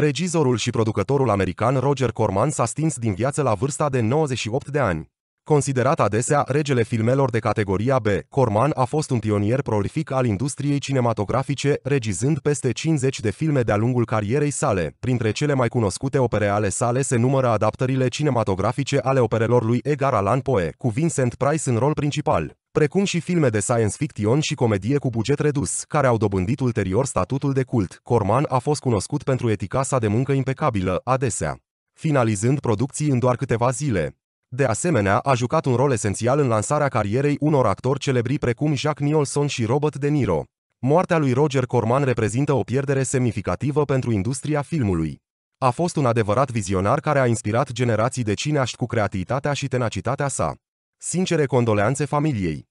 Regizorul și producătorul american Roger Corman s-a stins din viață la vârsta de 98 de ani. Considerat adesea regele filmelor de categoria B, Corman a fost un pionier prolific al industriei cinematografice, regizând peste 50 de filme de-a lungul carierei sale. Printre cele mai cunoscute opere ale sale se numără adaptările cinematografice ale operelor lui Edgar Allan Poe, cu Vincent Price în rol principal precum și filme de science fiction și comedie cu buget redus, care au dobândit ulterior statutul de cult. Corman a fost cunoscut pentru etica sa de muncă impecabilă, adesea, finalizând producții în doar câteva zile. De asemenea, a jucat un rol esențial în lansarea carierei unor actori celebri precum Jack Nicholson și Robert De Niro. Moartea lui Roger Corman reprezintă o pierdere semnificativă pentru industria filmului. A fost un adevărat vizionar care a inspirat generații de cineaști cu creativitatea și tenacitatea sa. Sincere condoleanțe familiei!